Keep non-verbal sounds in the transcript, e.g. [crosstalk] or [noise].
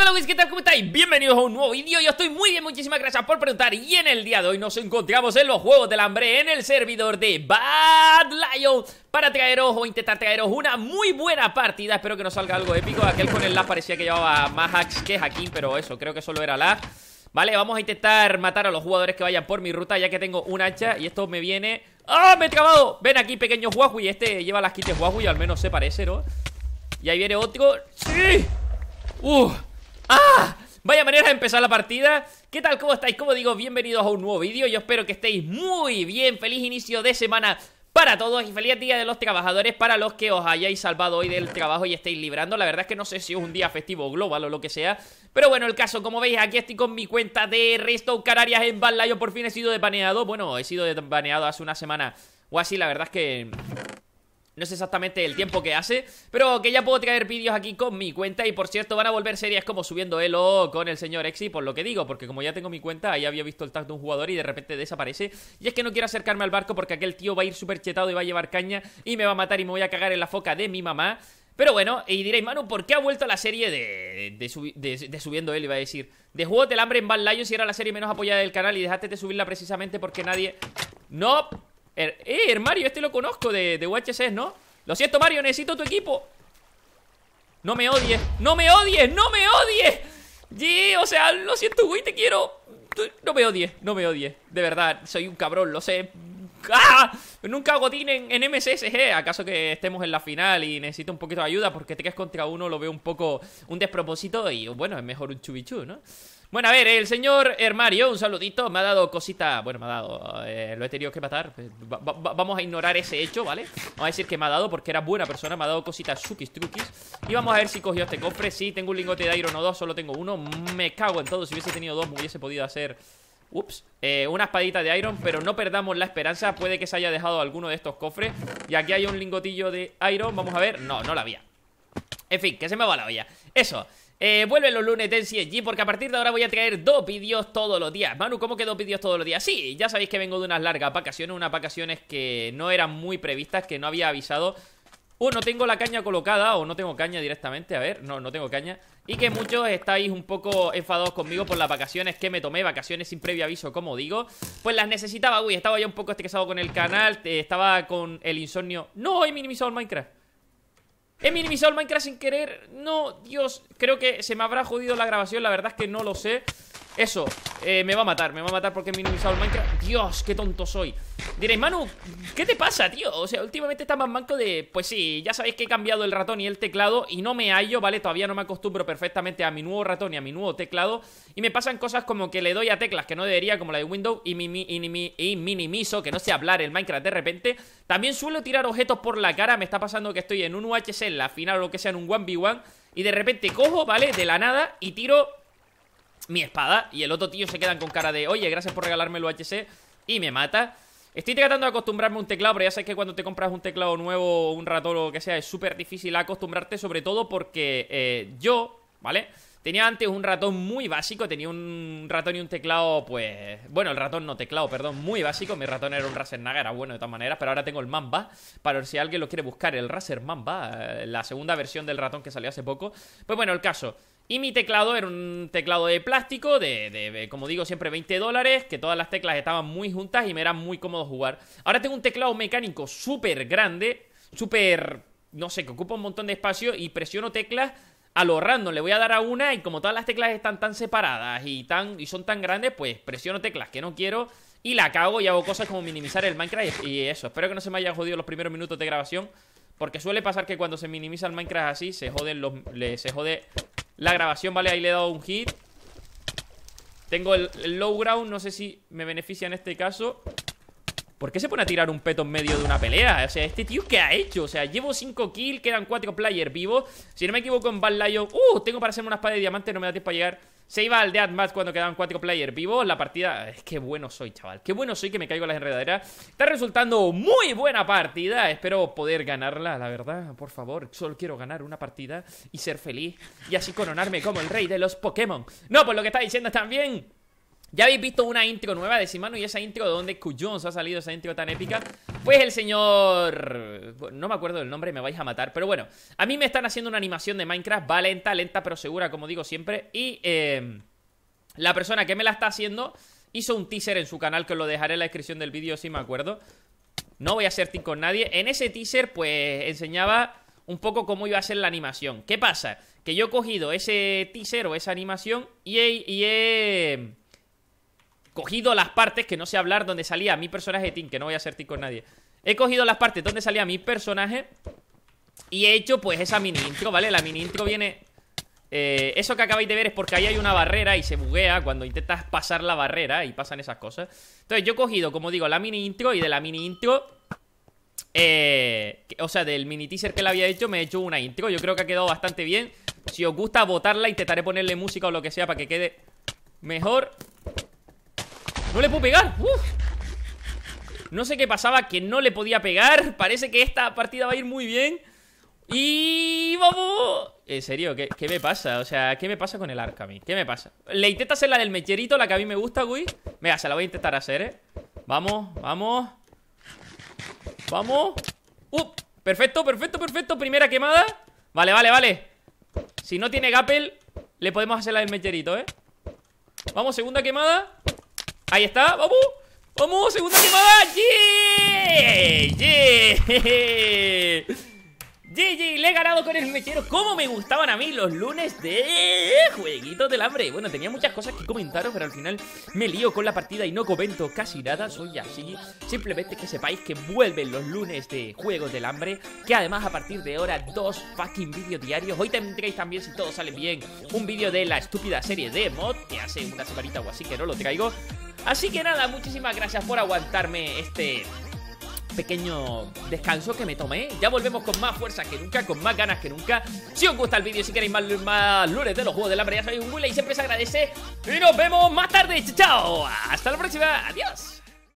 Hola ¿qué tal? ¿Cómo estáis? Bienvenidos a un nuevo vídeo, yo estoy muy bien, muchísimas gracias por preguntar Y en el día de hoy nos encontramos en los Juegos del Hambre, en el servidor de Bad Lion para traeros o intentar traeros una muy buena partida. Espero que no salga algo épico. Aquel con el la parecía que llevaba más hacks que Hakim, pero eso, creo que solo era la, Vale, vamos a intentar matar a los jugadores que vayan por mi ruta, ya que tengo un hacha y esto me viene... ¡Ah! ¡Me he trabado! Ven aquí, pequeño Y Este lleva las quites de y al menos se parece, ¿no? Y ahí viene otro. ¡Sí! ¡Uf! ¡Uh! ¡Ah! Vaya manera de empezar la partida. ¿Qué tal? ¿Cómo estáis? Como digo, bienvenidos a un nuevo vídeo. Yo espero que estéis muy bien. Feliz inicio de semana para todos y feliz día de los trabajadores para los que os hayáis salvado hoy del trabajo y estéis librando. La verdad es que no sé si es un día festivo global o lo que sea. Pero bueno, el caso, como veis, aquí estoy con mi cuenta de Resto Canarias en Bala. Yo Por fin he sido desbaneado Bueno, he sido desbaneado hace una semana o así. La verdad es que no sé exactamente el tiempo que hace Pero que ya puedo traer vídeos aquí con mi cuenta Y por cierto, van a volver series como subiendo Elo con el señor Exi, por lo que digo Porque como ya tengo mi cuenta, ahí había visto el tag de un jugador Y de repente desaparece, y es que no quiero acercarme al barco Porque aquel tío va a ir súper chetado y va a llevar caña Y me va a matar y me voy a cagar en la foca de mi mamá pero bueno, y diréis, Manu, ¿por qué ha vuelto a la serie de, de, de, subiendo él? Iba a decir, de Juego del Hambre en Bad Lions y era la serie menos apoyada del canal y dejaste de subirla precisamente porque nadie... ¡No! Er, eh, er, Mario, este lo conozco de, de ¿no? Lo siento, Mario, necesito tu equipo. No me odies, no me odies, no me odies. Yeah, o sea, lo siento, güey, te quiero. No me odies, no me odies. De verdad, soy un cabrón, lo sé. [laughs] ¡Ah! Nunca hago TIN en, MSSG. ¿eh? ¿Acaso que estemos en la final y necesito un poquito de ayuda? Porque te quedas contra uno, lo veo un poco un despropósito y bueno, es mejor un chubichú, ¿no? Bueno, a ver, el señor Hermario, un saludito, me ha dado cosita, bueno, me ha dado, eh, lo he tenido que matar, eh, vamos a ignorar ese hecho, ¿vale? Vamos a decir que me ha dado porque era buena persona, me ha dado cositas chukis truquis Y vamos a ver si cogió este cofre, sí, tengo un lingote de Iron o dos, solo tengo uno, me cago en todo, si hubiese tenido dos me hubiese podido hacer Ups. Eh, una espadita de iron, pero no perdamos la esperanza. Puede que se haya dejado alguno de estos cofres. Y aquí hay un lingotillo de iron. Vamos a ver. No, no la había. En fin, que se me va la olla. Eso. Eh, vuelve los lunes en CSG porque a partir de ahora voy a traer dos vídeos todos los días. Manu, ¿cómo que dos vídeos todos los días? Sí, ya sabéis que vengo de unas largas vacaciones, unas vacaciones que no eran muy previstas, que no había avisado Uh, no tengo la caña colocada o no tengo caña directamente, a ver, no, no tengo caña Y que muchos estáis un poco enfadados conmigo por las vacaciones que me tomé, vacaciones sin previo aviso, como digo Pues las necesitaba, uy, estaba ya un poco estresado con el canal, eh, estaba con el insomnio No, he minimizado el Minecraft He minimizado el Minecraft sin querer, no, Dios, creo que se me habrá jodido la grabación, la verdad es que no lo sé eso, eh, me va a matar, me va a matar porque he minimizado el Minecraft Dios, qué tonto soy Diréis, Manu, ¿qué te pasa, tío? O sea, últimamente estás más manco de... Pues sí, ya sabéis que he cambiado el ratón y el teclado Y no me hallo, ¿vale? Todavía no me acostumbro perfectamente a mi nuevo ratón y a mi nuevo teclado Y me pasan cosas como que le doy a teclas que no debería, como la de Windows Y, y, minimizo, que no sé hablar el Minecraft de repente También suelo tirar objetos por la cara Me está pasando que estoy en un UHC, en la final o lo que sea, en un 1v1 Y de repente cojo, ¿vale? De la nada y tiro mi espada Y el otro tío se quedan con cara de Oye, gracias por regalarme el HC Y me mata Estoy tratando de acostumbrarme a un teclado Pero ya sabes que cuando te compras un teclado nuevo Un ratón o lo que sea Es súper difícil acostumbrarte Sobre todo porque eh, yo, ¿vale? Tenía antes un ratón muy básico Tenía un ratón y un teclado, pues... Bueno, el ratón no, teclado, perdón, muy básico Mi ratón era un Razer Naga, era bueno de todas maneras Pero ahora tengo el Mamba, para ver si alguien lo quiere buscar El Razer Mamba, eh, la segunda versión del ratón que salió hace poco Pues bueno, el caso y mi teclado era un teclado de plástico, de, como digo siempre, 20 dólares, que todas las teclas estaban muy juntas y me era muy cómodo jugar. Ahora tengo un teclado mecánico súper grande, súper, no sé, que ocupa un montón de espacio y presiono teclas a lo random. Le voy a dar a una y como todas las teclas están tan separadas y, tan, y son tan grandes, pues presiono teclas que no quiero y la cago y hago cosas como minimizar el Minecraft y eso. Espero que no se me hayan jodido los primeros minutos de grabación. Porque suele pasar que cuando se minimiza el Minecraft así, se, joden los, se jode la grabación, ¿vale? Ahí le he dado un hit Tengo el, low ground, no sé si me beneficia en este caso ¿Por qué se pone a tirar un peto en medio de una pelea? O sea, ¿este tío qué ha hecho? O sea, llevo 5 kills, quedan 4 players vivos Si no me equivoco en Bad Lion... ¡Uh! Tengo para hacerme una espada de diamante, no me da tiempo a llegar se iba al deathmatch cuando quedaban cuatro players vivos. La partida. Es que bueno soy, chaval. Qué bueno soy que me caigo en las enredaderas. Está resultando muy buena partida. Espero poder ganarla, la verdad. Por favor, solo quiero ganar una partida y ser feliz. Y así coronarme como el rey de los Pokémon. No, pues lo que está diciendo también. Ya habéis visto una intro nueva de Simano y esa intro de donde Cuyons ha salido, esa intro tan épica. Pues el señor... No me acuerdo del nombre, me vais a matar. Pero bueno, a mí me están haciendo una animación de Minecraft. Va lenta, lenta pero segura, como digo siempre. Y em, la persona que me la está haciendo hizo un teaser en su canal que os lo dejaré en la descripción del vídeo si me acuerdo. No voy a hacer team con nadie. En ese teaser pues enseñaba un poco cómo iba a ser la animación. ¿Qué pasa? Que yo he cogido ese teaser o esa animación y y he cogido las partes que no sé hablar donde salía mi personaje team que no voy a hacer Tim con nadie. He cogido las partes donde salía mi personaje y he hecho pues esa mini intro, ¿vale? La mini intro viene... Eh, eso que acabáis de ver es porque ahí hay una barrera y se buguea cuando intentas pasar la barrera y pasan esas cosas. Entonces yo he cogido, como digo, la mini intro y de la mini intro... Eh, o sea, del mini teaser que le había hecho me he hecho una intro. Yo creo que ha quedado bastante bien. Si os gusta votarla, intentaré ponerle música o lo que sea para que quede mejor. No le puedo pegar No sé qué pasaba que no le podía pegar Parece que esta partida va a ir muy bien Y vamos En serio, ¿qué, me pasa? O sea, ¿qué me pasa con el arca a mí? ¿Qué me pasa? Le intento hacer la del mecherito, la que a mí me gusta, güey Venga, se la voy a intentar hacer, ¿eh? Vamos, vamos Vamos uh, Perfecto, perfecto, perfecto Primera quemada Vale, vale, vale Si no tiene Gapel Le podemos hacer la del mecherito, ¿eh? Vamos, segunda quemada Ahí está, vamos. Vamos, segunda quemada. ¡Yeah! GG, le he ganado con el mechero ¡Cómo me gustaban a mí los lunes de Jueguitos del Hambre Bueno, tenía muchas cosas que comentaros, pero al final Me lío con la partida y no comento casi nada Soy así, simplemente que sepáis Que vuelven los lunes de Juegos del Hambre Que además a partir de ahora Dos fucking vídeos diarios Hoy tendréis también, si todo sale bien, un vídeo de la estúpida serie de mod Que hace una semanita o así que no lo traigo Así que nada, muchísimas gracias por aguantarme este pequeño descanso que me tomé. Ya volvemos con más fuerza que nunca, con más ganas que nunca. Si os gusta el vídeo, si queréis más, más lunes de los juegos de hambre, ya sabéis un y siempre se agradece. Y nos vemos más tarde. chao. Hasta la próxima. Adiós.